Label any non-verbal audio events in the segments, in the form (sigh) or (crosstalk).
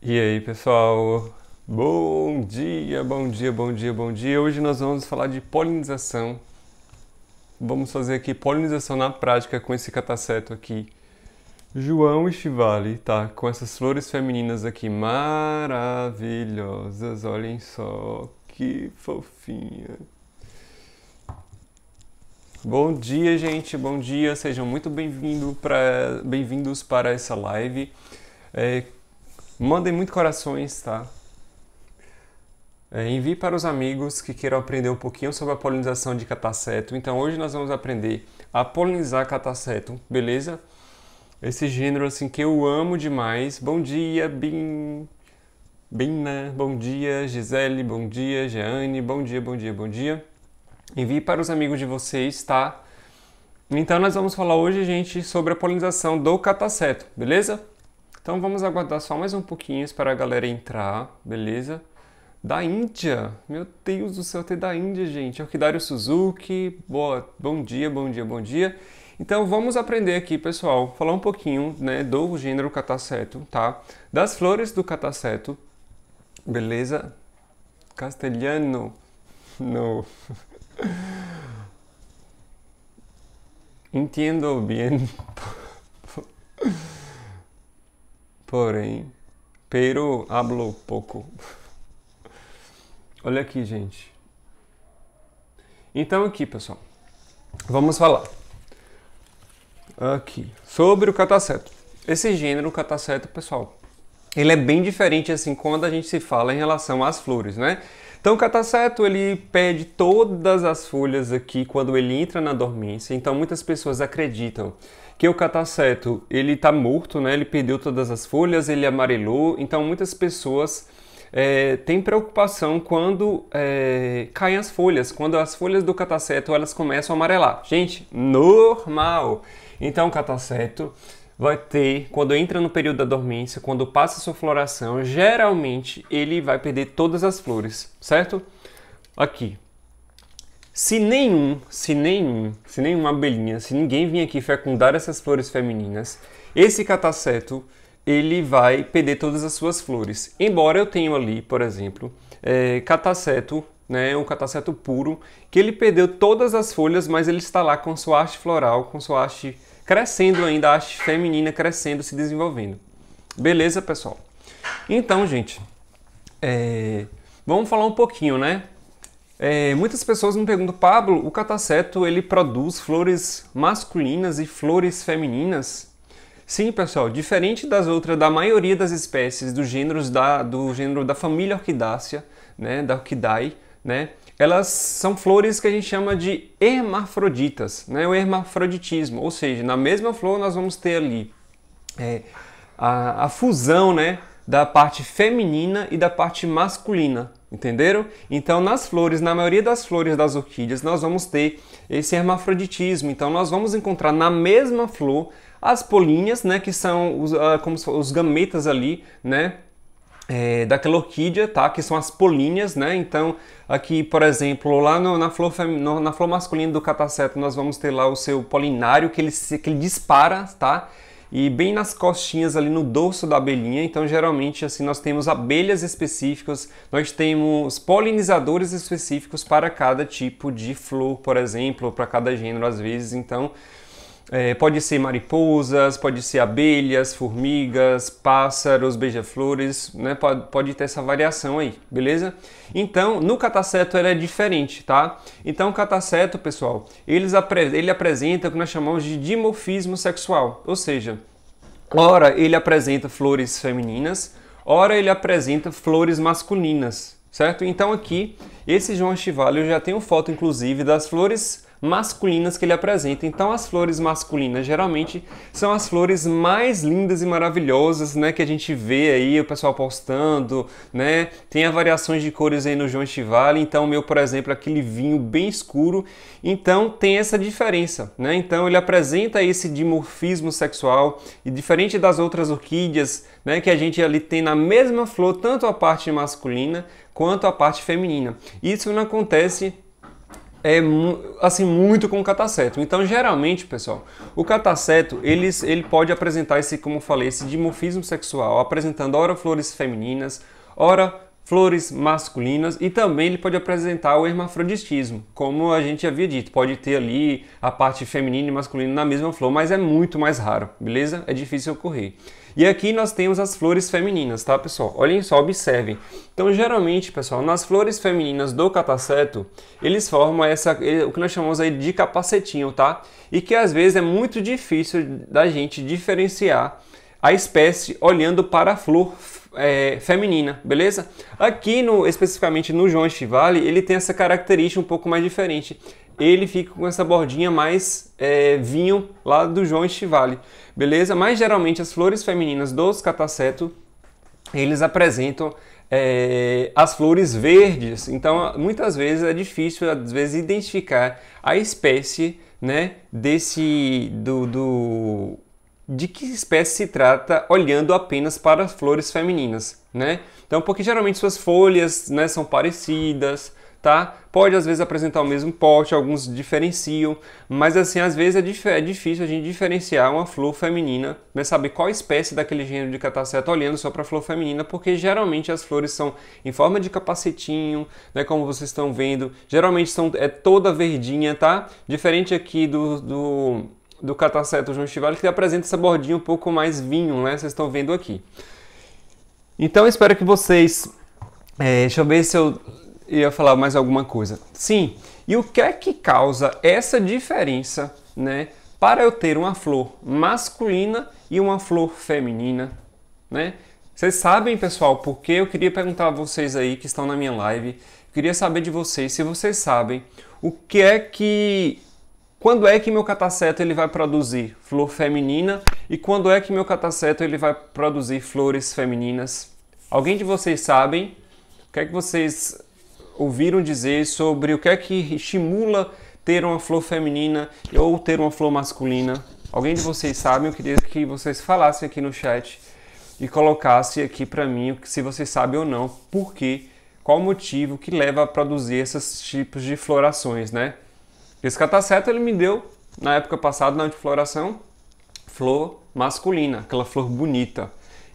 E aí, pessoal? Bom dia, bom dia, bom dia, bom dia. Hoje nós vamos falar de polinização. Vamos fazer aqui polinização na prática com esse cataceto aqui. João Estivale, tá? Com essas flores femininas aqui maravilhosas. Olhem só que fofinha. Bom dia, gente. Bom dia. Sejam muito bem-vindos para bem-vindos para essa live. É, Mandem muito corações, tá? É, envie para os amigos que queiram aprender um pouquinho sobre a polinização de cataceto. Então hoje nós vamos aprender a polinizar cataceto, beleza? Esse gênero assim que eu amo demais. Bom dia, Bim. Bina, bom dia, Gisele, bom dia, Jeane, bom dia, bom dia, bom dia. Envie para os amigos de vocês, tá? Então nós vamos falar hoje, gente, sobre a polinização do cataceto, beleza? Então vamos aguardar só mais um pouquinho para a galera entrar, beleza? Da Índia, meu Deus do céu, tem da Índia, gente. Orquidário Suzuki, boa, bom dia, bom dia, bom dia. Então vamos aprender aqui, pessoal, falar um pouquinho né, do gênero cataceto, tá? Das flores do cataceto, beleza? Castelhano, não. (laughs) Entendo bem porém, pero hablo pouco. Olha aqui, gente. Então, aqui, pessoal, vamos falar aqui sobre o cataceto. Esse gênero cataceto, pessoal, ele é bem diferente assim quando a gente se fala em relação às flores, né? Então o cataceto ele perde todas as folhas aqui quando ele entra na dormência, então muitas pessoas acreditam que o cataceto ele está morto, né? Ele perdeu todas as folhas, ele amarelou. Então muitas pessoas é, têm preocupação quando é, caem as folhas, quando as folhas do cataceto elas começam a amarelar. Gente, normal. Então o cataceto vai ter, quando entra no período da dormência, quando passa sua floração, geralmente ele vai perder todas as flores, certo? Aqui, se nenhum, se nenhum, se nenhuma abelhinha, se ninguém vir aqui fecundar essas flores femininas, esse cataceto ele vai perder todas as suas flores. Embora eu tenha ali, por exemplo, é, cataceto, né, um cataceto puro, que ele perdeu todas as folhas, mas ele está lá com sua haste floral, com sua haste crescendo ainda, a haste feminina crescendo, se desenvolvendo. Beleza, pessoal? Então, gente, é, vamos falar um pouquinho, né? É, muitas pessoas me perguntam, Pablo, o cataceto ele produz flores masculinas e flores femininas? Sim, pessoal, diferente das outras, da maioria das espécies dos gêneros da, do gênero da família orquidácea, né, da orquidae, né, elas são flores que a gente chama de hermafroditas, né, o hermafroditismo, ou seja, na mesma flor nós vamos ter ali é, a, a fusão, né, da parte feminina e da parte masculina, Entenderam? Então, nas flores, na maioria das flores das orquídeas, nós vamos ter esse hermafroditismo. Então, nós vamos encontrar na mesma flor as polinhas, né, que são os, uh, como os gametas ali, né, é, daquela orquídea, tá? Que são as polinhas, né? Então, aqui, por exemplo, lá no, na, flor fem, no, na flor masculina do cataceto, nós vamos ter lá o seu polinário, que ele, que ele dispara, tá? e bem nas costinhas ali no dorso da abelhinha. Então, geralmente, assim, nós temos abelhas específicas, nós temos polinizadores específicos para cada tipo de flor, por exemplo, para cada gênero às vezes. Então, é, pode ser mariposas, pode ser abelhas, formigas, pássaros, beija-flores, né? Pode, pode ter essa variação aí, beleza? Então, no cataceto ela é diferente, tá? Então, o cataceto, pessoal, eles, ele apresenta o que nós chamamos de dimorfismo sexual, ou seja, ora ele apresenta flores femininas, ora ele apresenta flores masculinas, certo? Então, aqui, esse João Chivalho, eu já tenho foto, inclusive, das flores masculinas que ele apresenta. Então, as flores masculinas geralmente são as flores mais lindas e maravilhosas, né? Que a gente vê aí o pessoal postando, né? Tem a variações de cores aí no João Chivale. Então, o meu, por exemplo, é aquele vinho bem escuro. Então, tem essa diferença, né? Então, ele apresenta esse dimorfismo sexual e diferente das outras orquídeas, né? Que a gente ali tem na mesma flor tanto a parte masculina quanto a parte feminina. Isso não acontece é assim muito com o cataceto. Então, geralmente, pessoal, o cataceto ele, ele pode apresentar esse, como eu falei, esse dimorfismo sexual, apresentando ora flores femininas, ora flores masculinas e também ele pode apresentar o hermafroditismo, como a gente havia dito, pode ter ali a parte feminina e masculina na mesma flor, mas é muito mais raro, beleza? É difícil ocorrer. E aqui nós temos as flores femininas, tá, pessoal? Olhem só, observem. Então, geralmente, pessoal, nas flores femininas do cataceto, eles formam essa, eh, o que nós chamamos aí de capacetinho, tá? E que às vezes é muito difícil da gente diferenciar a espécie olhando para a flor é, feminina, beleza? Aqui, no, especificamente no João Estivale, ele tem essa característica um pouco mais diferente ele fica com essa bordinha mais é, vinho lá do João Estivale, beleza? Mas geralmente as flores femininas dos cataceto, eles apresentam é, as flores verdes, então muitas vezes é difícil às vezes identificar a espécie, né, desse, do, do de que espécie se trata olhando apenas para as flores femininas, né? Então, porque geralmente suas folhas né, são parecidas, tá? Pode às vezes apresentar o mesmo porte, alguns diferenciam, mas assim, às vezes é, dif é difícil a gente diferenciar uma flor feminina, né? saber qual espécie daquele gênero de cataceto tá olhando só para flor feminina, porque geralmente as flores são em forma de capacetinho, né, como vocês estão vendo, geralmente são é toda verdinha, tá? Diferente aqui do, do do Cataceto João Chivale, que apresenta essa bordinha um pouco mais vinho, né? Vocês estão vendo aqui. Então, espero que vocês... É, deixa eu ver se eu ia falar mais alguma coisa. Sim, e o que é que causa essa diferença, né, para eu ter uma flor masculina e uma flor feminina, né? Vocês sabem, pessoal, porque eu queria perguntar a vocês aí que estão na minha live, queria saber de vocês se vocês sabem o que é que quando é que meu cataceto ele vai produzir flor feminina e quando é que meu cataceto ele vai produzir flores femininas? Alguém de vocês sabem? O que é que vocês ouviram dizer sobre o que é que estimula ter uma flor feminina ou ter uma flor masculina. Alguém de vocês sabe? Eu queria que vocês falassem aqui no chat e colocassem aqui para mim se vocês sabem ou não, por quê, qual o motivo que leva a produzir esses tipos de florações, né? Esse cataceto tá ele me deu na época passada na floração flor masculina, aquela flor bonita.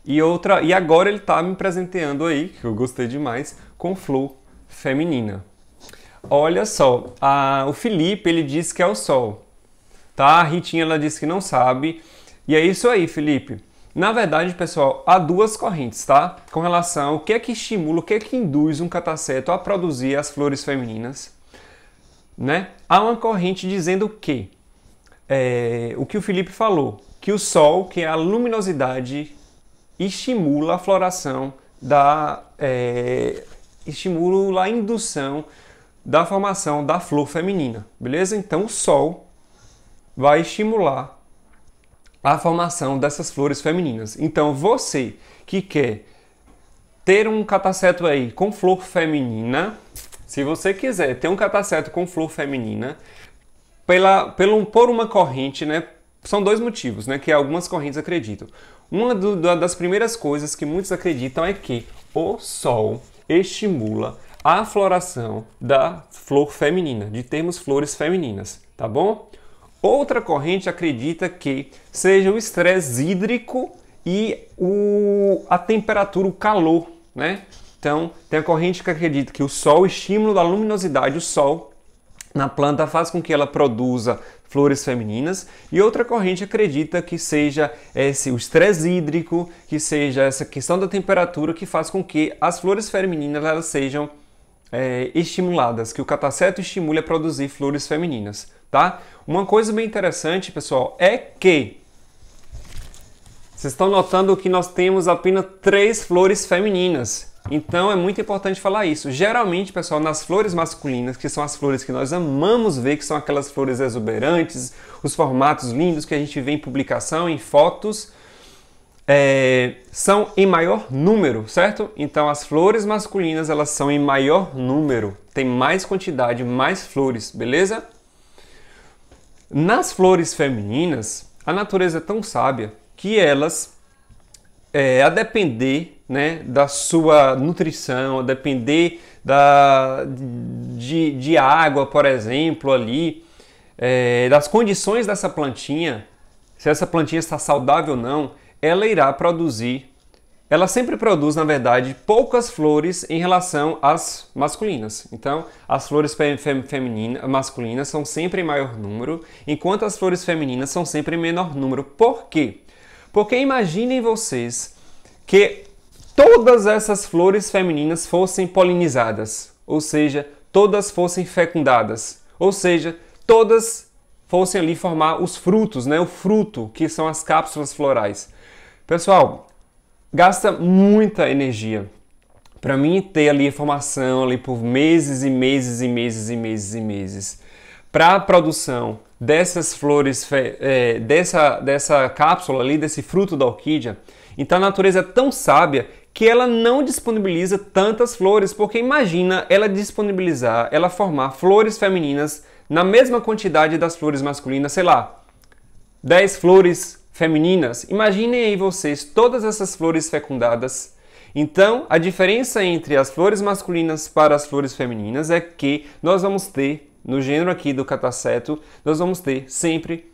E outra, e agora ele está me presenteando aí, que eu gostei demais, com flor feminina. Olha só, a, o Felipe ele diz que é o sol, tá? A Ritinha ela diz que não sabe. E é isso aí, Felipe. Na verdade, pessoal, há duas correntes, tá? Com relação ao que é que estimula, o que é que induz um cataceto a produzir as flores femininas, né? Há uma corrente dizendo que é, o que o Felipe falou, que o sol, que é a luminosidade, estimula a floração da, é, estimula a indução da formação da flor feminina, beleza? Então o Sol vai estimular a formação dessas flores femininas. Então você que quer ter um cataceto aí com flor feminina, se você quiser ter um cataceto com flor feminina, pela, pelo, por uma corrente, né? São dois motivos, né? Que algumas correntes acreditam. Uma do, das primeiras coisas que muitos acreditam é que o Sol estimula a floração da flor feminina, de termos flores femininas, tá bom? Outra corrente acredita que seja o estresse hídrico e o, a temperatura, o calor, né? Então, tem a corrente que acredita que o sol, o estímulo da luminosidade, o sol, na planta faz com que ela produza flores femininas e outra corrente acredita que seja esse o estresse hídrico, que seja essa questão da temperatura que faz com que as flores femininas elas sejam é, estimuladas, que o cataceto estimule a produzir flores femininas, tá? Uma coisa bem interessante, pessoal, é que vocês estão notando que nós temos apenas três flores femininas. Então é muito importante falar isso. Geralmente, pessoal, nas flores masculinas, que são as flores que nós amamos ver, que são aquelas flores exuberantes, os formatos lindos que a gente vê em publicação, em fotos, é, são em maior número, certo? Então as flores masculinas elas são em maior número, tem mais quantidade, mais flores, beleza? Nas flores femininas, a natureza é tão sábia que elas é, a depender né, da sua nutrição, a depender da, de, de água, por exemplo, ali, é, das condições dessa plantinha, se essa plantinha está saudável ou não, ela irá produzir. Ela sempre produz, na verdade, poucas flores em relação às masculinas. Então, as flores fem, fem femininas, masculinas são sempre em maior número, enquanto as flores femininas são sempre em menor número. Por quê? Porque imaginem vocês que todas essas flores femininas fossem polinizadas, ou seja, todas fossem fecundadas, ou seja, todas fossem ali formar os frutos, né? O fruto, que são as cápsulas florais. Pessoal, gasta muita energia. Para mim ter ali a formação ali por meses e meses e meses e meses e meses para a produção dessas flores, é, dessa, dessa cápsula ali, desse fruto da orquídea. Então a natureza é tão sábia que ela não disponibiliza tantas flores, porque imagina ela disponibilizar, ela formar flores femininas na mesma quantidade das flores masculinas, sei lá, 10 flores femininas. Imaginem aí vocês todas essas flores fecundadas. Então, a diferença entre as flores masculinas para as flores femininas é que nós vamos ter no gênero aqui do cataceto, nós vamos ter sempre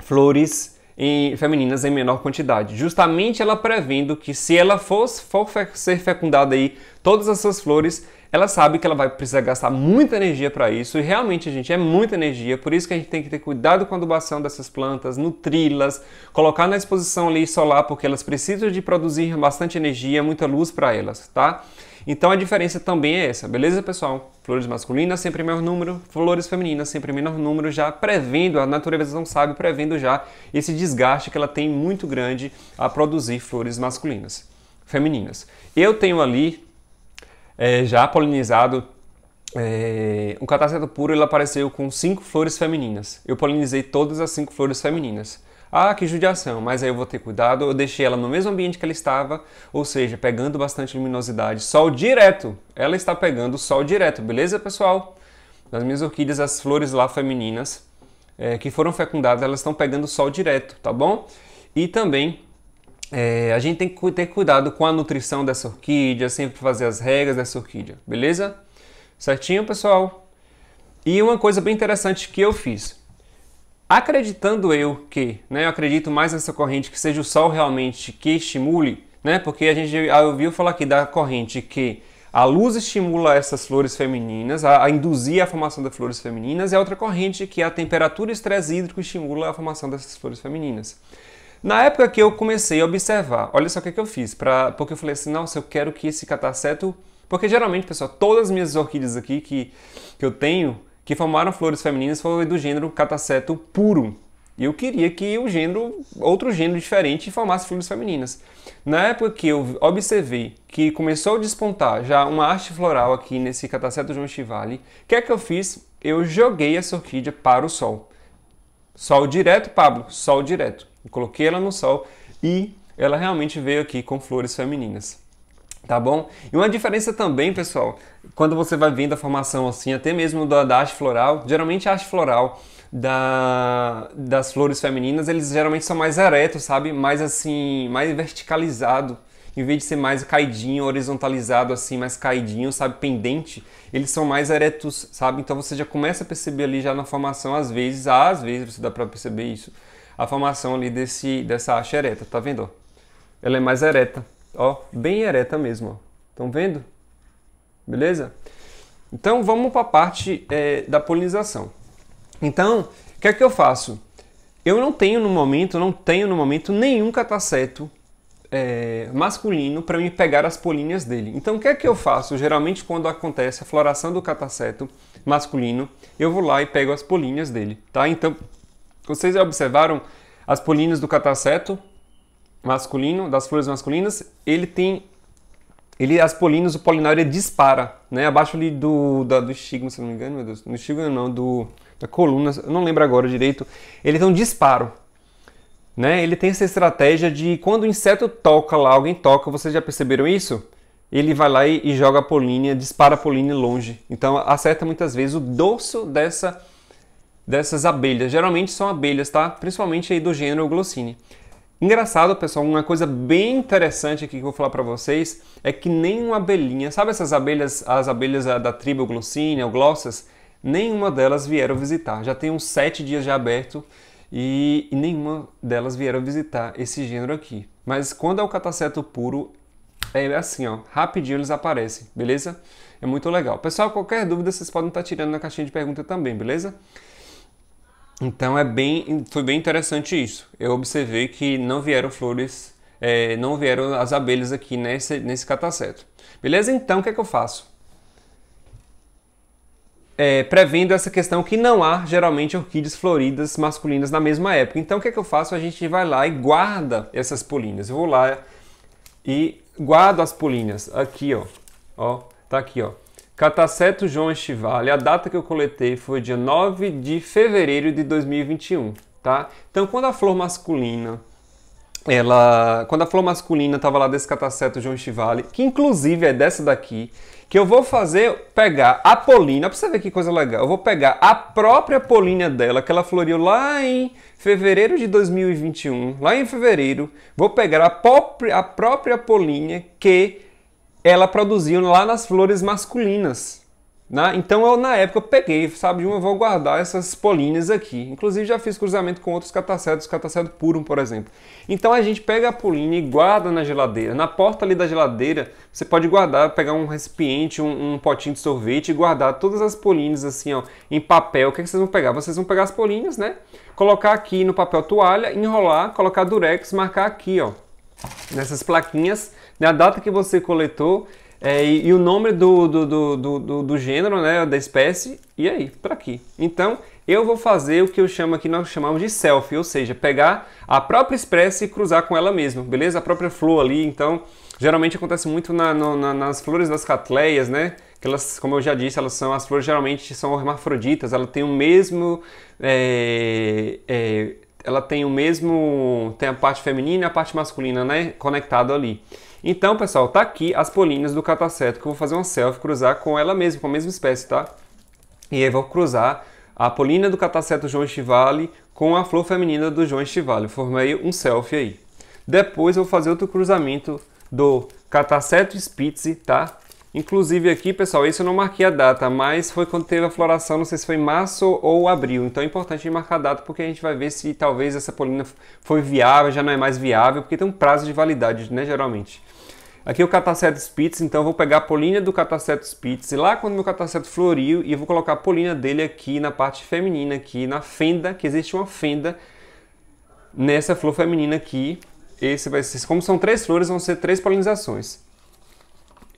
flores em, femininas em menor quantidade, justamente ela prevendo que se ela for, for fe ser fecundada aí todas essas flores, ela sabe que ela vai precisar gastar muita energia para isso e realmente, gente, é muita energia. Por isso que a gente tem que ter cuidado com a adubação dessas plantas, nutri-las, colocar na exposição ali solar, porque elas precisam de produzir bastante energia, muita luz para elas, tá? Então a diferença também é essa, beleza, pessoal? Flores masculinas sempre maior número, flores femininas sempre menor número, já prevendo, a natureza não sabe, prevendo já esse desgaste que ela tem muito grande a produzir flores masculinas, femininas. Eu tenho ali é, já polinizado, é, o catáceto puro ele apareceu com cinco flores femininas. Eu polinizei todas as cinco flores femininas. Ah, que judiação, mas aí eu vou ter cuidado, eu deixei ela no mesmo ambiente que ela estava, ou seja, pegando bastante luminosidade, sol direto. Ela está pegando sol direto, beleza, pessoal? Nas minhas orquídeas, as flores lá femininas é, que foram fecundadas, elas estão pegando sol direto, tá bom? E também é, a gente tem que ter cuidado com a nutrição dessa orquídea, sempre fazer as regras dessa orquídea, beleza? Certinho, pessoal? E uma coisa bem interessante que eu fiz. Acreditando eu que, né, eu acredito mais nessa corrente que seja o sol realmente que estimule, né, porque a gente ouviu falar aqui da corrente que a luz estimula essas flores femininas, a, a induzir a formação das flores femininas, e a outra corrente que é a temperatura e estresse hídrico estimula a formação dessas flores femininas. Na época que eu comecei a observar, olha só o que, que eu fiz, pra, porque eu falei assim, nossa, eu quero que esse cataceto... Porque geralmente, pessoal, todas as minhas orquídeas aqui que, que eu tenho, que formaram flores femininas, foi do gênero cataceto puro. E eu queria que o gênero, outro gênero diferente, formasse flores femininas. Na época que eu observei que começou a despontar já uma haste floral aqui nesse cataceto João Chivale, o que é que eu fiz? Eu joguei essa orquídea para o sol. Sol direto, Pablo, sol direto coloquei ela no sol e ela realmente veio aqui com flores femininas. Tá bom? E uma diferença também, pessoal, quando você vai vendo a formação assim, até mesmo da, da arte floral, geralmente a arte floral da, das flores femininas, eles geralmente são mais eretos, sabe? Mais assim, mais verticalizado. Em vez de ser mais caidinho, horizontalizado, assim, mais caidinho, sabe? Pendente, eles são mais eretos, sabe? Então você já começa a perceber ali já na formação, às vezes, às vezes você dá pra perceber isso a formação ali desse, dessa haste ereta, tá vendo? Ela é mais ereta, ó, bem ereta mesmo, Estão vendo? Beleza? Então vamos para a parte é, da polinização. Então, o que é que eu faço? Eu não tenho no momento, não tenho no momento nenhum cataceto é, masculino para me pegar as polinhas dele. Então, o que é que eu faço? Geralmente, quando acontece a floração do cataceto masculino, eu vou lá e pego as polinhas dele, tá? Então, vocês já observaram as polinias do cataceto masculino, das flores masculinas, ele tem ele, as polinas, o polinário dispara, né? Abaixo ali do, da, do estigma, se não me engano, meu Deus. No estigma não, do, da coluna, eu não lembro agora direito. Ele tem um disparo, né? Ele tem essa estratégia de quando o inseto toca lá, alguém toca, vocês já perceberam isso? Ele vai lá e, e joga a polínia, dispara a polínia longe. Então acerta muitas vezes o dorso dessa dessas abelhas. Geralmente são abelhas, tá? Principalmente aí do gênero Glossini. Engraçado, pessoal, uma coisa bem interessante aqui que eu vou falar para vocês é que nenhuma abelhinha, sabe essas abelhas, as abelhas da tribo Glossínia ou Glossas, nenhuma delas vieram visitar. Já tem uns sete dias já aberto e, e nenhuma delas vieram visitar esse gênero aqui. Mas quando é o cataceto puro, é assim, ó, rapidinho eles aparecem, beleza? É muito legal. Pessoal, qualquer dúvida vocês podem estar tá tirando na caixinha de pergunta também, beleza? Então é bem, foi bem interessante isso. Eu observei que não vieram flores, é, não vieram as abelhas aqui nesse, nesse cataceto. Beleza? Então o que é que eu faço? É, prevendo essa questão que não há geralmente orquídeas floridas masculinas na mesma época. Então o que é que eu faço? A gente vai lá e guarda essas políneas. Eu vou lá e guardo as políneas aqui, ó. Ó, tá aqui, ó. Cataceto João Estivale, a data que eu coletei foi dia 9 de fevereiro de 2021, tá? Então, quando a flor masculina, ela, quando a flor masculina estava lá desse Cataceto João Estivale, que inclusive é dessa daqui, que eu vou fazer pegar a polina, pra você ver que coisa legal, eu vou pegar a própria polina dela, que ela floriu lá em fevereiro de 2021, lá em fevereiro, vou pegar a, própria, a própria que ela produziu lá nas flores masculinas. Né? Então eu, na época, eu peguei, sabe, de uma, vou guardar essas políneas aqui. Inclusive já fiz cruzamento com outros catacetos, catacetos puro, por exemplo. Então a gente pega a polínia e guarda na geladeira. Na porta ali da geladeira, você pode guardar, pegar um recipiente, um, um potinho de sorvete e guardar todas as políneas assim, ó, em papel. O que, é que vocês vão pegar? Vocês vão pegar as políneas, né? Colocar aqui no papel toalha, enrolar, colocar durex, marcar aqui, ó, nessas plaquinhas né, a data que você coletou é, e, e, o nome do, do, do, do, do gênero, né, da espécie, e aí, para aqui. Então, eu vou fazer o que eu chamo aqui, nós chamamos de selfie, ou seja, pegar a própria espécie e cruzar com ela mesma, beleza? A própria flor ali, então, geralmente acontece muito na, no, na, nas flores das catleias, né? Que elas, como eu já disse, elas são, as flores geralmente são hermafroditas, ela tem o mesmo... É, é, ela tem o mesmo... tem a parte feminina e a parte masculina, né? Conectado ali. Então, pessoal, tá aqui as polinhas do cataceto que eu vou fazer uma selfie, cruzar com ela mesma, com a mesma espécie, tá? E aí vou cruzar a polina do cataceto João Estivale com a flor feminina do João Estivale. Formei um selfie aí. Depois eu vou fazer outro cruzamento do cataceto Spitz, tá? Inclusive aqui, pessoal, isso eu não marquei a data, mas foi quando teve a floração, não sei se foi março ou abril. Então é importante marcar a data porque a gente vai ver se talvez essa polina foi viável, já não é mais viável, porque tem um prazo de validade, né, geralmente. Aqui é o Catacetus Spitz, então eu vou pegar a polina do Catacetus Spitz e lá quando meu Cataceto floriu e eu vou colocar a polina dele aqui na parte feminina, aqui na fenda, que existe uma fenda nessa flor feminina aqui. Esse vai ser, como são três flores, vão ser três polinizações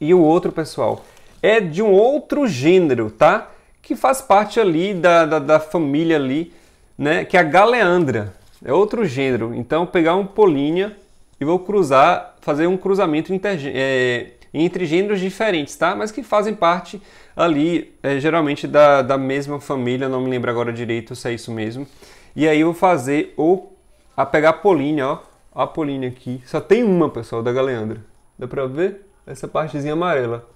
e o outro, pessoal, é de um outro gênero, tá? Que faz parte ali da, da, da família ali, né? Que é a galeandra. É outro gênero. Então, pegar um polínia e vou cruzar, fazer um cruzamento é, entre gêneros diferentes, tá? Mas que fazem parte ali, é, geralmente, da, da mesma família. Não me lembro agora direito se é isso mesmo. E aí eu vou fazer ou a pegar a polínia, ó. A polínia aqui. Só tem uma, pessoal, da galeandra. Dá pra ver? essa partezinha amarela.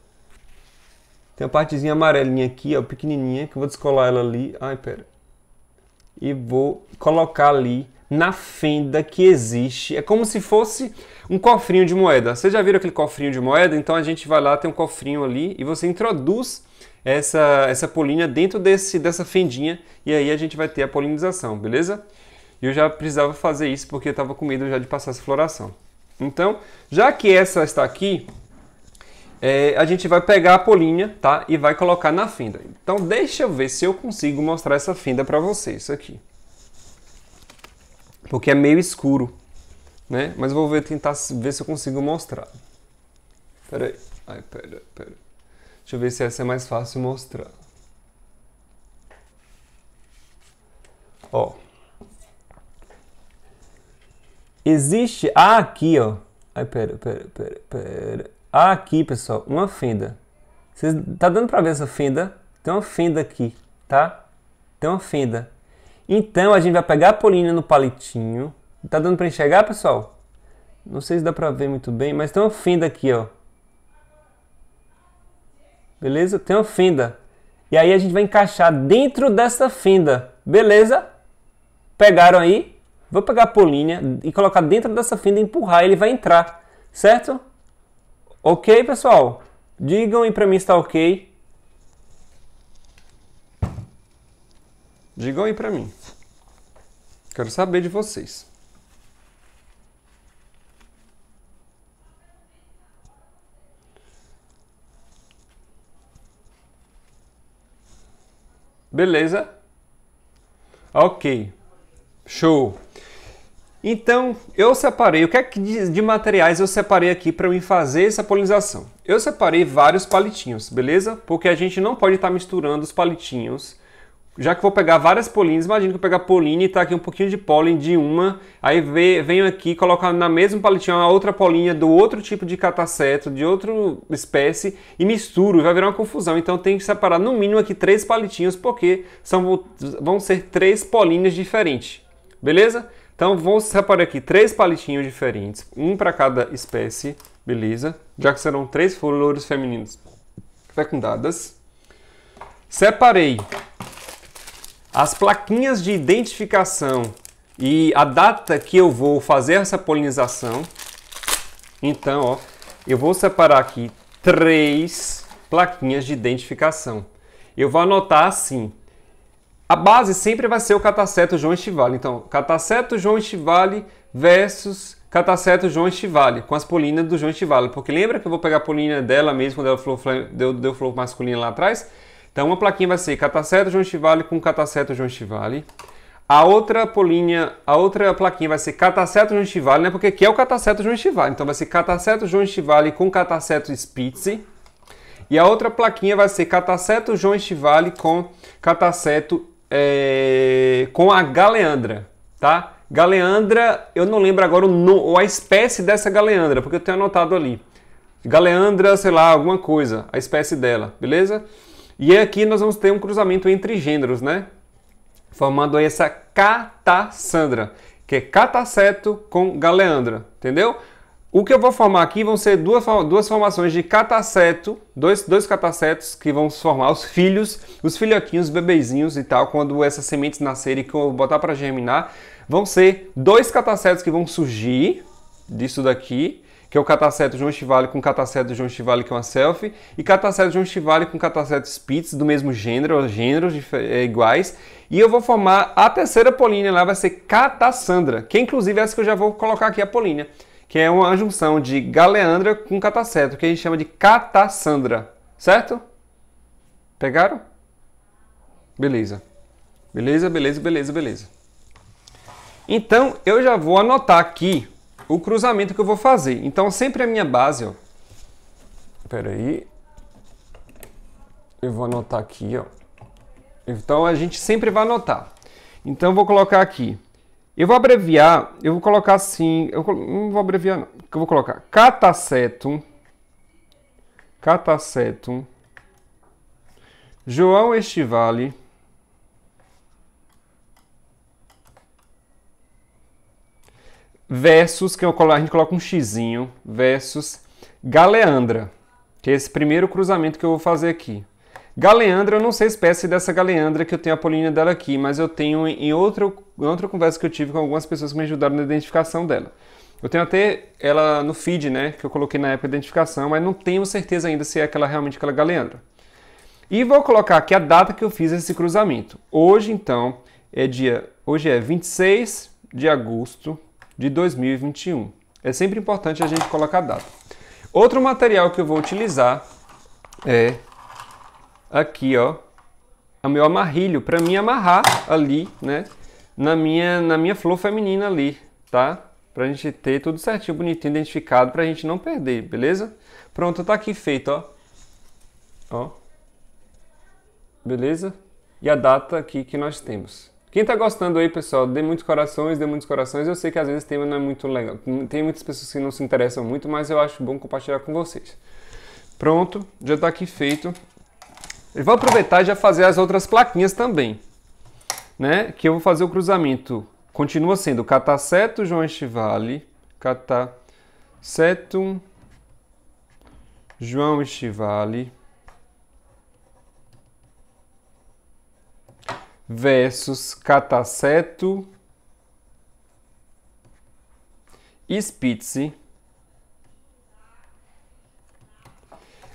Tem a partezinha amarelinha aqui, ó, pequenininha, que eu vou descolar ela ali. Ai, pera. E vou colocar ali na fenda que existe. É como se fosse um cofrinho de moeda. Vocês já viram aquele cofrinho de moeda? Então a gente vai lá, tem um cofrinho ali e você introduz essa, essa polinha dentro desse, dessa fendinha e aí a gente vai ter a polinização, beleza? E eu já precisava fazer isso porque eu estava com medo já de passar essa floração. Então, já que essa está aqui, é, a gente vai pegar a polinha, tá? E vai colocar na fenda. Então deixa eu ver se eu consigo mostrar essa fenda para vocês, isso aqui. Porque é meio escuro, né? Mas vou ver, tentar ver se eu consigo mostrar. Pera aí. Ai, pera, pera. Deixa eu ver se essa é mais fácil mostrar. Ó. Existe... Ah, aqui, ó. Ai, pera, pera, pera, pera aqui, pessoal, uma fenda. Vocês, tá dando para ver essa fenda? Tem uma fenda aqui, tá? Tem uma fenda. Então, a gente vai pegar a polina no palitinho. Tá dando para enxergar, pessoal? Não sei se dá para ver muito bem, mas tem uma fenda aqui, ó. Beleza? Tem uma fenda. E aí a gente vai encaixar dentro dessa fenda. Beleza? Pegaram aí? Vou pegar a polinha e colocar dentro dessa fenda e empurrar. Ele vai entrar, certo? Ok, pessoal? Digam aí para mim está ok. Digam aí para mim. Quero saber de vocês. Beleza? Ok. Show. Então, eu separei, o que é que de materiais eu separei aqui para mim fazer essa polinização? Eu separei vários palitinhos, beleza? Porque a gente não pode estar tá misturando os palitinhos. Já que eu vou pegar várias polines, imagina que eu pegar poline e tá aqui um pouquinho de pólen de uma, aí venho aqui colocar na mesma palitinha a outra polinha do outro tipo de cataceto, de outra espécie, e misturo, vai virar uma confusão. Então tem que separar no mínimo aqui três palitinhos, porque são, vão ser três polinhas diferentes, beleza? Então vou separar aqui três palitinhos diferentes, um para cada espécie, beleza? Já que serão três flores femininas fecundadas. Separei as plaquinhas de identificação e a data que eu vou fazer essa polinização. Então, ó, eu vou separar aqui três plaquinhas de identificação. Eu vou anotar assim, a base sempre vai ser o Cataceto João Estivale. Então, Cataceto João Estivale versus Cataceto João Estivale, com as polinas do João Estivale. Porque lembra que eu vou pegar a polina dela mesmo, quando ela flor, deu, deu flor masculina lá atrás? Então, uma plaquinha vai ser Cataceto João Estivale com Cataceto João Estivale. A outra polinha, a outra plaquinha vai ser Cataceto João Estivale, né? Porque aqui é o Cataceto João Estivale. Então, vai ser Cataceto João Estivale com Cataceto Spitze. E a outra plaquinha vai ser Cataceto João Estivale com Cataceto é, com a galeandra, tá? Galeandra, eu não lembro agora o no, a espécie dessa galeandra, porque eu tenho anotado ali. Galeandra, sei lá, alguma coisa, a espécie dela, beleza? E aqui nós vamos ter um cruzamento entre gêneros, né? Formando aí essa catassandra, que é cataceto com galeandra, entendeu? O que eu vou formar aqui vão ser duas, duas formações de cataceto, dois, dois catacetos que vão formar os filhos, os filhotinhos, os bebezinhos e tal, quando essas sementes nascerem e que eu botar para germinar, vão ser dois catacetos que vão surgir disso daqui, que é o cataceto João Chivale com cataceto João Chivale que é uma selfie, e cataceto João Chivale com cataceto Spitz do mesmo gênero, ou gêneros eh, iguais, e eu vou formar a terceira polínia lá, vai ser Catassandra, que é inclusive é essa que eu já vou colocar aqui a polínia que é uma junção de Galeandra com Cataceto, que a gente chama de Catassandra, certo? Pegaram? Beleza. Beleza, beleza, beleza, beleza. Então, eu já vou anotar aqui o cruzamento que eu vou fazer. Então, sempre a minha base, ó. Pera aí. Eu vou anotar aqui, ó. Então, a gente sempre vai anotar. Então, vou colocar aqui eu vou abreviar, eu vou colocar assim, eu não vou abreviar não, eu vou colocar catacetum, catacetum, João Estivale, versus, que eu, a gente coloca um xizinho, versus Galeandra, que é esse primeiro cruzamento que eu vou fazer aqui. Galeandra, eu não sei a espécie dessa galeandra que eu tenho a polinha dela aqui, mas eu tenho em outro outra conversa que eu tive com algumas pessoas que me ajudaram na identificação dela. Eu tenho até ela no feed, né, que eu coloquei na época da identificação, mas não tenho certeza ainda se é aquela realmente aquela galeandra. E vou colocar aqui a data que eu fiz esse cruzamento. Hoje, então, é dia, hoje é 26 de agosto de 2021. É sempre importante a gente colocar a data. Outro material que eu vou utilizar é aqui, ó, é o meu amarrilho para me amarrar ali, né, na minha, na minha flor feminina ali, tá? Pra gente ter tudo certinho, bonitinho, identificado, pra gente não perder, beleza? Pronto, tá aqui feito, ó. Ó. Beleza? E a data aqui que nós temos. Quem tá gostando aí, pessoal, dê muitos corações, dê muitos corações. Eu sei que às vezes o tema não é muito legal. Tem muitas pessoas que não se interessam muito, mas eu acho bom compartilhar com vocês. Pronto, já tá aqui feito. Eu vou aproveitar e já fazer as outras plaquinhas também né? Que eu vou fazer o cruzamento. Continua sendo cataceto João Estivale, Cataceto João Estivale versus cataceto Spitze.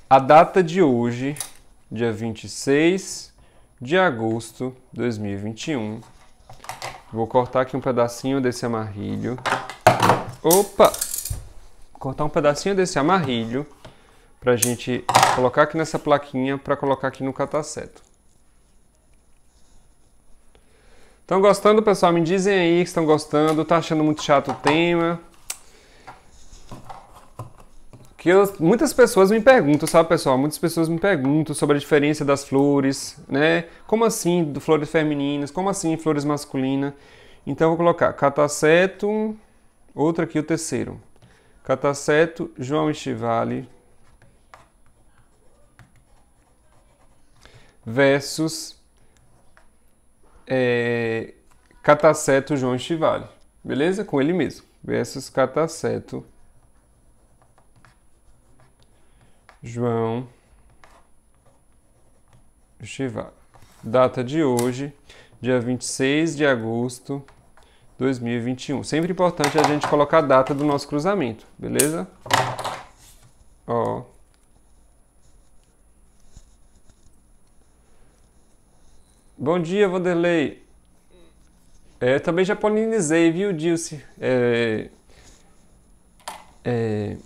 A data de hoje, dia 26 de agosto de 2021. Vou cortar aqui um pedacinho desse amarrilho. Opa! Cortar um pedacinho desse amarrilho para a gente colocar aqui nessa plaquinha para colocar aqui no cataceto. Estão gostando, pessoal? Me dizem aí que estão gostando. Tá achando muito chato o tema? que eu, muitas pessoas me perguntam, sabe, pessoal? Muitas pessoas me perguntam sobre a diferença das flores, né? Como assim do flores femininas? Como assim flores masculinas? Então eu vou colocar cataceto, outro aqui o terceiro. Cataceto, João Estivale versus é, Cataceto João Estivale, beleza? Com ele mesmo. Versus Cataceto João Chiva, Data de hoje, dia 26 de agosto 2021. Sempre importante a gente colocar a data do nosso cruzamento, beleza? Ó. Bom dia, Vanderlei. É, também já polinizei, viu, Dilce? É, é,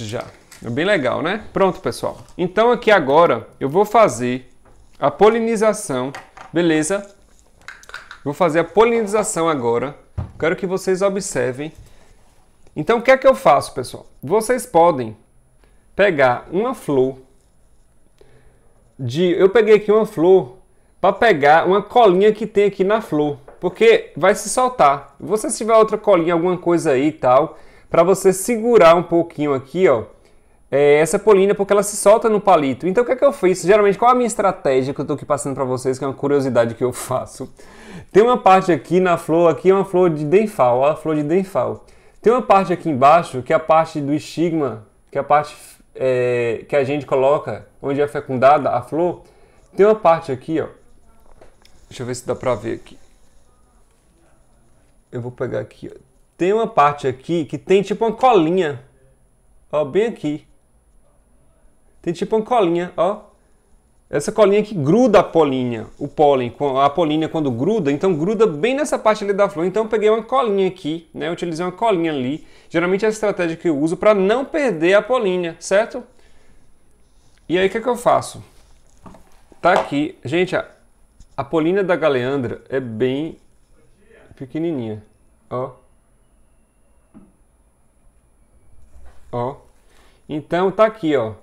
já. É bem legal, né? Pronto, pessoal. Então aqui agora eu vou fazer a polinização, beleza? Vou fazer a polinização agora. Quero que vocês observem. Então o que é que eu faço, pessoal? Vocês podem pegar uma flor de eu peguei aqui uma flor para pegar uma colinha que tem aqui na flor, porque vai se soltar. Você se tiver outra colinha, alguma coisa aí e tal, para você segurar um pouquinho aqui, ó, é, essa polina porque ela se solta no palito. Então o que é que eu fiz? Geralmente, qual é a minha estratégia que eu estou aqui passando para vocês, que é uma curiosidade que eu faço? Tem uma parte aqui na flor, aqui é uma flor de denfal, a flor de denfal. Tem uma parte aqui embaixo, que é a parte do estigma, que é a parte é, que a gente coloca, onde é fecundada a flor. Tem uma parte aqui, ó. Deixa eu ver se dá para ver aqui. Eu vou pegar aqui, ó. Tem uma parte aqui que tem tipo uma colinha, ó, bem aqui. Tem tipo uma colinha, ó. Essa colinha que gruda a polinha, o pólen, a polinha quando gruda, então gruda bem nessa parte ali da flor. Então eu peguei uma colinha aqui, né? utilizei uma colinha ali. Geralmente é a estratégia que eu uso para não perder a polinha, certo? E aí o que, é que eu faço? Tá aqui. Gente, a, a polinha da galeandra é bem pequenininha. Ó. Ó. Então tá aqui, ó.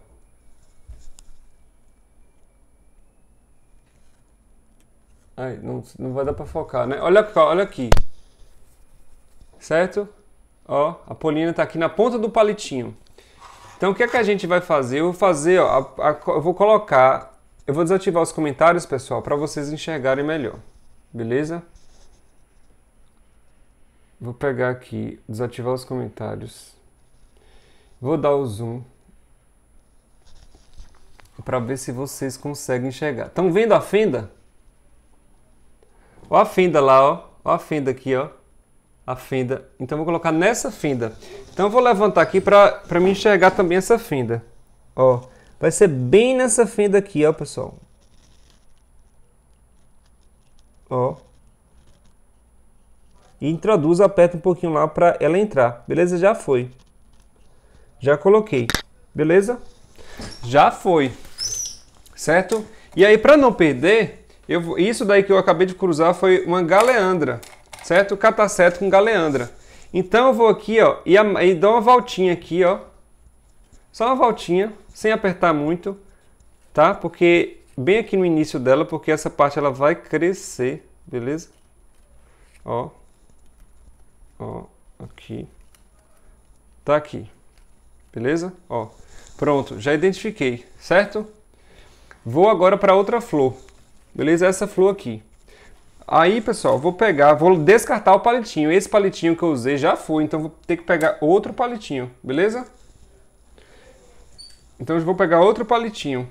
Ai, não, não vai dar pra focar, né? Olha, olha aqui. Certo? Ó, a polina tá aqui na ponta do palitinho. Então o que é que a gente vai fazer? Eu vou fazer, ó, a, a, eu vou colocar, eu vou desativar os comentários, pessoal, para vocês enxergarem melhor. Beleza? Vou pegar aqui, desativar os comentários. Vou dar o zoom para ver se vocês conseguem enxergar. Estão vendo a fenda? Ó a fenda lá, ó. Ó a fenda aqui, ó. A fenda. Então vou colocar nessa fenda. Então vou levantar aqui para me enxergar também essa fenda. Ó. Vai ser bem nessa fenda aqui, ó, pessoal. Ó. E introduz, aperta um pouquinho lá para ela entrar. Beleza? Já foi. Já coloquei. Beleza? Já foi. Certo? E aí, para não perder, eu, isso daí que eu acabei de cruzar foi uma galeandra, certo? Cataceto com galeandra. Então eu vou aqui, ó, e, a, e dou uma voltinha aqui, ó. Só uma voltinha, sem apertar muito, tá? Porque bem aqui no início dela, porque essa parte ela vai crescer, beleza? Ó. Ó, aqui. Tá aqui. Beleza? Ó. Pronto, já identifiquei, certo? Vou agora para outra flor. Beleza? Essa flor aqui. Aí, pessoal, vou pegar, vou descartar o palitinho. Esse palitinho que eu usei já foi, então vou ter que pegar outro palitinho, beleza? Então eu vou pegar outro palitinho.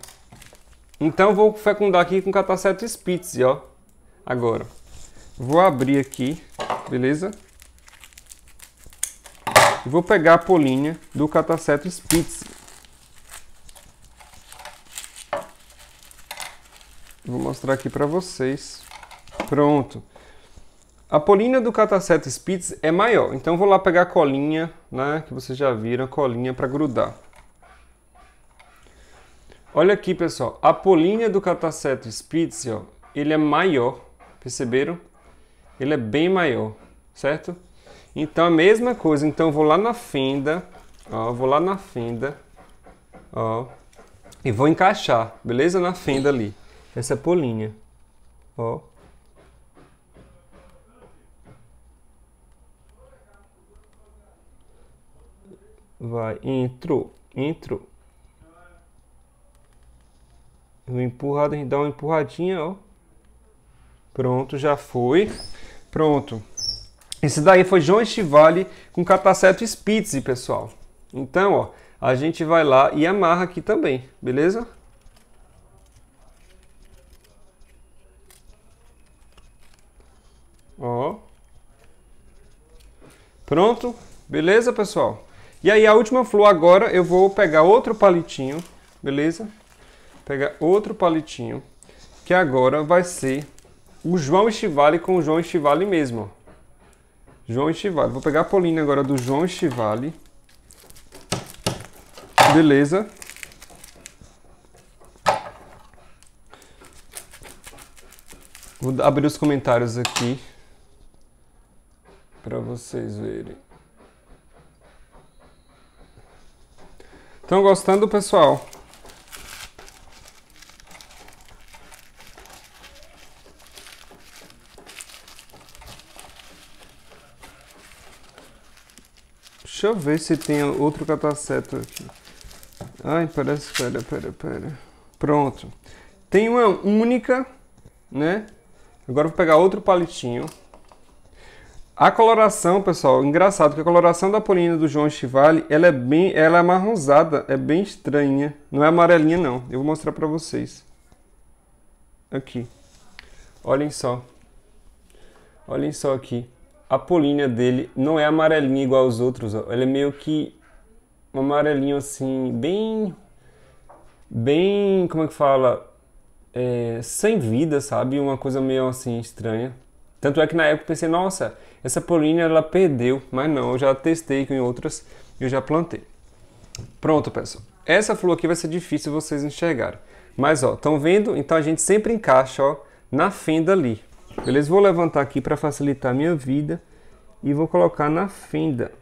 Então vou fecundar aqui com cataceto Spitz, ó. Agora. Vou abrir aqui, beleza? Vou pegar a polinha do cataceto Spitz mostrar aqui para vocês. Pronto. A polina do Cataceto Spitz é maior, então vou lá pegar a colinha, né, que vocês já viram, a colinha para grudar. Olha aqui, pessoal, a polinha do Cataceto Spitz, ó, ele é maior, perceberam? Ele é bem maior, certo? Então a mesma coisa, então vou lá na fenda, ó, vou lá na fenda, ó, e vou encaixar, beleza? Na fenda ali essa é polinha. Ó. Vai, entrou, entrou. Uma empurrado a gente dá uma empurradinha, ó. Pronto, já foi. Pronto. Esse daí foi João Estivale com cataceto Spitz, pessoal. Então, ó, a gente vai lá e amarra aqui também, beleza? Pronto? Beleza, pessoal? E aí a última flor agora eu vou pegar outro palitinho, beleza? Pegar outro palitinho, que agora vai ser o João Estivale com o João Estivale mesmo. João Estivale. Vou pegar a polina agora do João Estivale. Beleza. Vou abrir os comentários aqui para vocês verem. Estão gostando, pessoal? Deixa eu ver se tem outro cataceto aqui. Ai, parece, pera, pera, pera. Pronto. Tem uma única, né? Agora vou pegar outro palitinho. A coloração, pessoal, engraçado que a coloração da polina do João Chivale, ela é bem, ela é amarronzada, é bem estranha, não é amarelinha não. Eu vou mostrar para vocês. Aqui. Olhem só. Olhem só aqui. A polina dele não é amarelinha igual aos outros, ó. Ela é meio que um amarelinho assim, bem bem, como é que fala? É, sem vida, sabe? Uma coisa meio assim estranha. Tanto é que na época eu pensei, nossa, essa polinha ela perdeu, mas não, eu já testei com outras, e eu já plantei. Pronto, pessoal. Essa flor aqui vai ser difícil vocês enxergarem. Mas ó, estão vendo? Então a gente sempre encaixa, ó, na fenda ali. Beleza? Vou levantar aqui para facilitar a minha vida e vou colocar na fenda.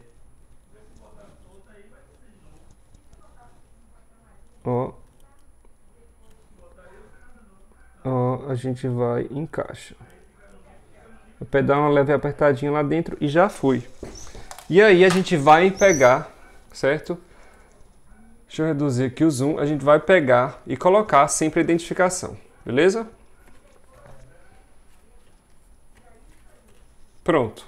Ó. Ó, a gente vai encaixa. Eu pego dar é uma leve apertadinha lá dentro e já fui. E aí a gente vai pegar, certo? Deixa eu reduzir aqui o zoom. A gente vai pegar e colocar sempre a identificação, beleza? Pronto.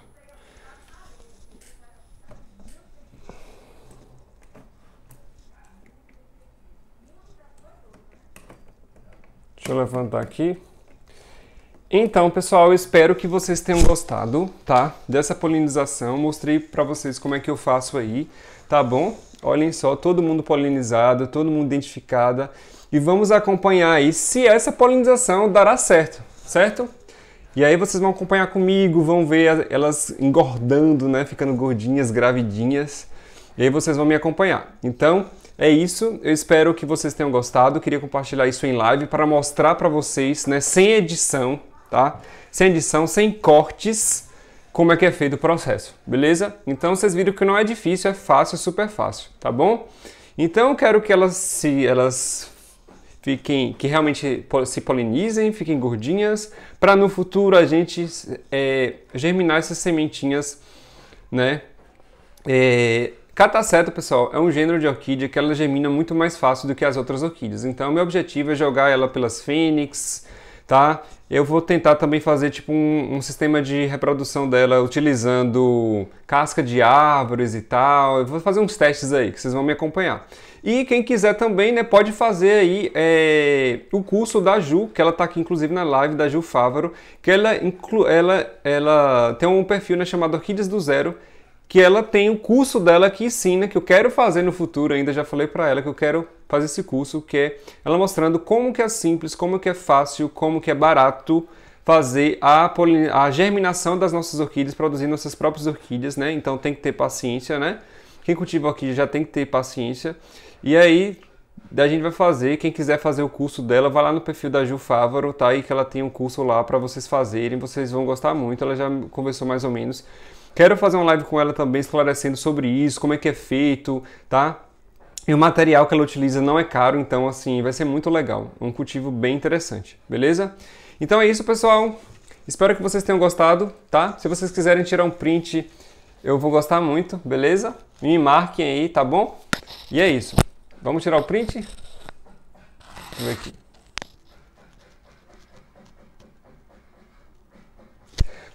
Deixa eu levantar aqui. Então, pessoal, espero que vocês tenham gostado, tá? Dessa polinização, mostrei para vocês como é que eu faço aí, tá bom? Olhem só, todo mundo polinizado, todo mundo identificada. E vamos acompanhar aí se essa polinização dará certo, certo? E aí vocês vão acompanhar comigo, vão ver elas engordando, né? Ficando gordinhas, gravidinhas. E aí vocês vão me acompanhar. Então, é isso. Eu espero que vocês tenham gostado. Queria compartilhar isso em live para mostrar para vocês, né? Sem edição, tá? Sem edição, sem cortes, como é que é feito o processo, beleza? Então vocês viram que não é difícil, é fácil, é super fácil, tá bom? Então eu quero que elas se elas fiquem, que realmente se polinizem, fiquem gordinhas, para no futuro a gente é, germinar essas sementinhas, né? É, pessoal, é um gênero de orquídea que ela germina muito mais fácil do que as outras orquídeas. Então, meu objetivo é jogar ela pelas fênix, tá? Eu vou tentar também fazer tipo um, um, sistema de reprodução dela utilizando casca de árvores e tal. Eu vou fazer uns testes aí que vocês vão me acompanhar. E quem quiser também, né, pode fazer aí é, o curso da Ju, que ela tá aqui inclusive na live da Ju Fávaro, que ela, ela, ela tem um perfil né, chamado Orquídeas do Zero, que ela tem o curso dela que ensina, que eu quero fazer no futuro, ainda já falei para ela que eu quero fazer esse curso, que é ela mostrando como que é simples, como que é fácil, como que é barato fazer a, polin... a germinação das nossas orquídeas, produzindo nossas próprias orquídeas, né? Então tem que ter paciência, né? Quem cultiva orquídea já tem que ter paciência. E aí a gente vai fazer, quem quiser fazer o curso dela, vai lá no perfil da Ju Fávaro, tá? E que ela tem um curso lá para vocês fazerem, vocês vão gostar muito. Ela já conversou mais ou menos Quero fazer uma live com ela também esclarecendo sobre isso, como é que é feito, tá? E o material que ela utiliza não é caro, então assim, vai ser muito legal. Um cultivo bem interessante, beleza? Então é isso, pessoal. Espero que vocês tenham gostado, tá? Se vocês quiserem tirar um print, eu vou gostar muito, beleza? Me marquem aí, tá bom? E é isso. Vamos tirar o print? Deixa eu ver aqui.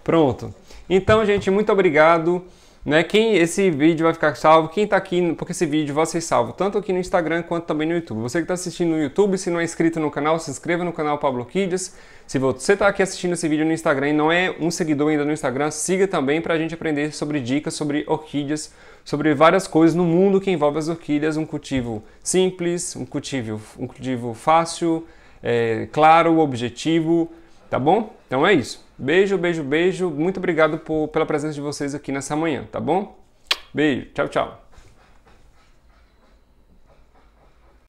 Pronto. Então, gente, muito obrigado. Né? Quem esse vídeo vai ficar salvo, quem está aqui, porque esse vídeo vai ser salvo tanto aqui no Instagram quanto também no YouTube. Você que está assistindo no YouTube, se não é inscrito no canal, se inscreva no canal Pablo Kids. Se você está aqui assistindo esse vídeo no Instagram e não é um seguidor ainda no Instagram, siga também para a gente aprender sobre dicas sobre orquídeas, sobre várias coisas no mundo que envolve as orquídeas, um cultivo simples, um cultivo, um cultivo fácil, é, claro, objetivo, tá bom? Então é isso. Beijo, beijo, beijo. Muito obrigado por, pela presença de vocês aqui nessa manhã, tá bom? Beijo, tchau, tchau.